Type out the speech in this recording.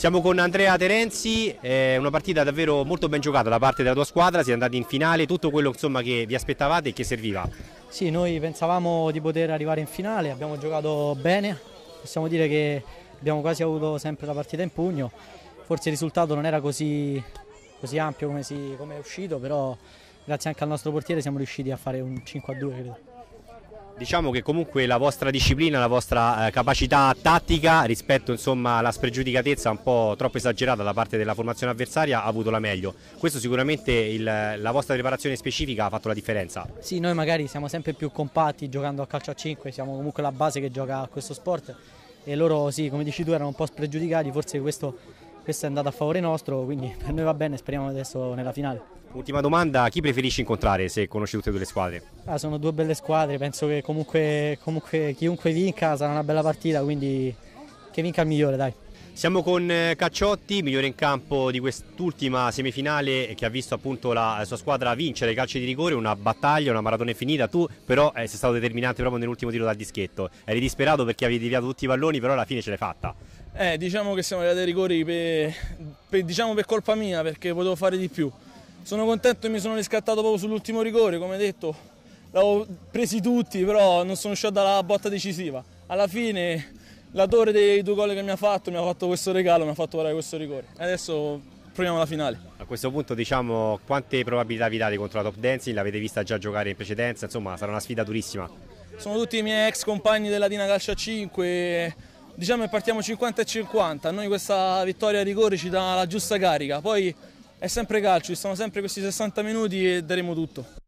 Siamo con Andrea Terenzi, eh, una partita davvero molto ben giocata da parte della tua squadra, siete andati in finale, tutto quello insomma, che vi aspettavate e che serviva. Sì, noi pensavamo di poter arrivare in finale, abbiamo giocato bene, possiamo dire che abbiamo quasi avuto sempre la partita in pugno, forse il risultato non era così, così ampio come, si, come è uscito, però grazie anche al nostro portiere siamo riusciti a fare un 5 2 credo. Diciamo che comunque la vostra disciplina, la vostra eh, capacità tattica rispetto insomma, alla spregiudicatezza un po' troppo esagerata da parte della formazione avversaria ha avuto la meglio. Questo sicuramente il, la vostra preparazione specifica ha fatto la differenza. Sì, noi magari siamo sempre più compatti giocando a calcio a 5, siamo comunque la base che gioca a questo sport e loro sì, come dici tu, erano un po' spregiudicati, forse questo questo è andato a favore nostro, quindi per noi va bene, speriamo adesso nella finale. Ultima domanda, chi preferisci incontrare se conosci tutte e due le squadre? Ah, sono due belle squadre, penso che comunque, comunque chiunque vinca sarà una bella partita, quindi che vinca il migliore dai. Siamo con eh, Cacciotti, migliore in campo di quest'ultima semifinale eh, che ha visto appunto la sua squadra vincere i calci di rigore, una battaglia, una maratona finita, Tu però eh, sei stato determinante proprio nell'ultimo tiro dal dischetto. Eri disperato perché avevi deviato tutti i palloni, però alla fine ce l'hai fatta. Eh, diciamo che siamo arrivati ai rigori per, per, diciamo per colpa mia perché potevo fare di più. Sono contento che mi sono riscattato proprio sull'ultimo rigore, come detto, l'avevo presi tutti, però non sono uscito dalla botta decisiva. Alla fine l'autore dei due gol che mi ha fatto mi ha fatto questo regalo, mi ha fatto fare questo rigore. Adesso proviamo la finale. A questo punto diciamo quante probabilità vi date contro la Top Dancing? L'avete vista già giocare in precedenza, insomma sarà una sfida durissima. Sono tutti i miei ex compagni della Dina Calcia 5 diciamo che partiamo 50 e 50, noi questa vittoria a rigore ci dà la giusta carica, poi è sempre calcio, ci sono sempre questi 60 minuti e daremo tutto.